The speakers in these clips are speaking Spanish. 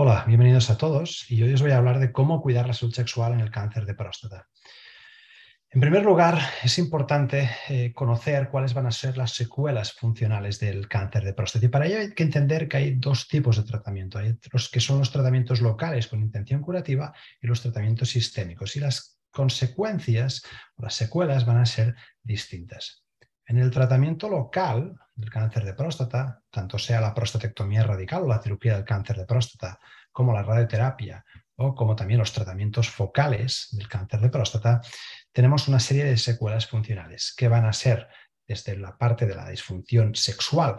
Hola, bienvenidos a todos y hoy os voy a hablar de cómo cuidar la salud sexual en el cáncer de próstata. En primer lugar, es importante eh, conocer cuáles van a ser las secuelas funcionales del cáncer de próstata. Y para ello hay que entender que hay dos tipos de tratamiento. Hay los que son los tratamientos locales con intención curativa y los tratamientos sistémicos. Y las consecuencias o las secuelas van a ser distintas. En el tratamiento local del cáncer de próstata, tanto sea la prostatectomía radical o la cirugía del cáncer de próstata, como la radioterapia o como también los tratamientos focales del cáncer de próstata, tenemos una serie de secuelas funcionales que van a ser desde la parte de la disfunción sexual.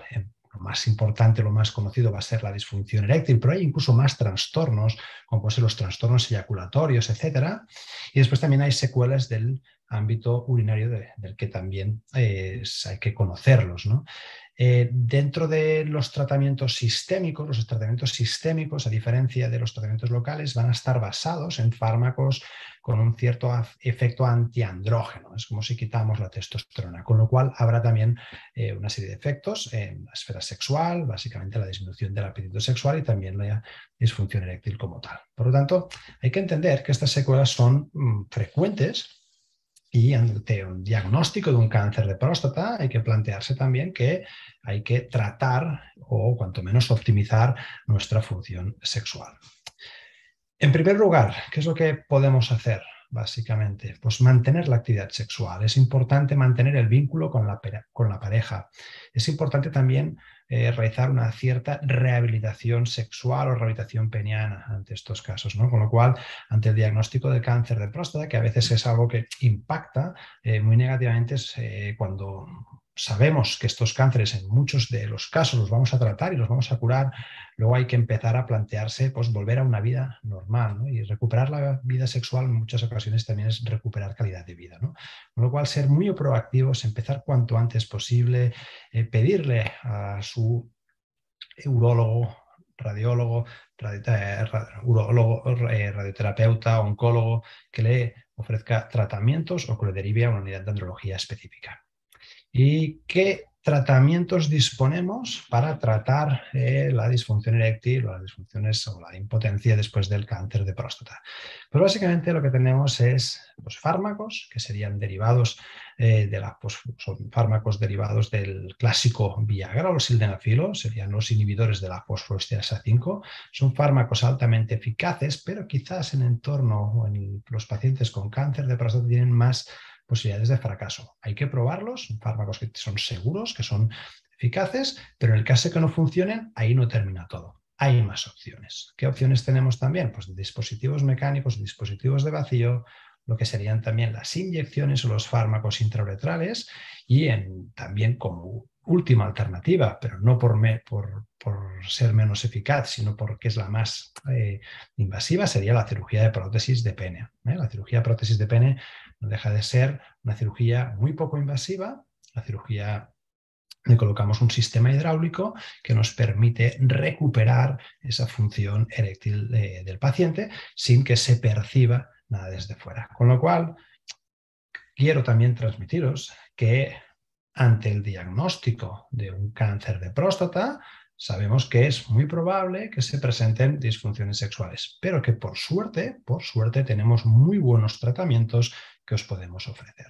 Lo más importante, lo más conocido va a ser la disfunción eréctil, pero hay incluso más trastornos, como pueden ser los trastornos eyaculatorios, etc. Y después también hay secuelas del ámbito urinario del que también eh, hay que conocerlos. Eh, dentro de los tratamientos sistémicos, los tratamientos sistémicos, a diferencia de los tratamientos locales, van a estar basados en fármacos con un cierto efecto antiandrógeno. Es como si quitamos la testosterona, con lo cual habrá también eh, una serie de efectos en la esfera sexual, básicamente la disminución del apetito sexual y también la disfunción eréctil como tal. Por lo tanto, hay que entender que estas secuelas son mm, frecuentes y ante un diagnóstico de un cáncer de próstata hay que plantearse también que hay que tratar o cuanto menos optimizar nuestra función sexual. En primer lugar, ¿qué es lo que podemos hacer? básicamente. Pues mantener la actividad sexual, es importante mantener el vínculo con la, con la pareja, es importante también eh, realizar una cierta rehabilitación sexual o rehabilitación peniana ante estos casos, ¿no? Con lo cual, ante el diagnóstico de cáncer de próstata, que a veces es algo que impacta eh, muy negativamente cuando sabemos que estos cánceres en muchos de los casos los vamos a tratar y los vamos a curar, luego hay que empezar a plantearse pues, volver a una vida normal y recuperar la vida sexual en muchas ocasiones también es recuperar calidad de vida. Con lo cual, ser muy proactivos, empezar cuanto antes posible, eh, pedirle a su urólogo, radiólogo, eh, eh, radioterapeuta, oncólogo, que le ofrezca tratamientos o que le derive a una unidad de andrología específica y qué tratamientos disponemos para tratar eh, la disfunción eréctil o las disfunciones o la impotencia después del cáncer de próstata. Pues básicamente lo que tenemos es los pues, fármacos, que serían derivados eh, de la, pues, fármacos derivados del clásico Viagra o sildenafilo, serían los inhibidores de la fosfodiesterasa 5. Son fármacos altamente eficaces, pero quizás en entorno o en los pacientes con cáncer de próstata tienen más posibilidades de fracaso. Hay que probarlos, fármacos que son seguros, que son eficaces, pero en el caso de que no funcionen, ahí no termina todo. Hay más opciones. ¿Qué opciones tenemos también? Pues dispositivos mecánicos, dispositivos de vacío, lo que serían también las inyecciones o los fármacos intrauretrales y en, también como última alternativa, pero no por, ser menos eficaz, sino porque es la más eh, invasiva, sería la cirugía de prótesis de pene. ¿eh? La cirugía de prótesis de pene no deja de ser una cirugía muy poco invasiva, la cirugía le colocamos un sistema hidráulico que nos permite recuperar esa función eréctil del paciente sin que se perciba nada desde fuera. Con lo cual, quiero también transmitiros que ante el diagnóstico de un cáncer de próstata, sabemos que es muy probable que se presenten disfunciones sexuales, pero que por suerte, por suerte tenemos muy buenos tratamientos que os podemos ofrecer.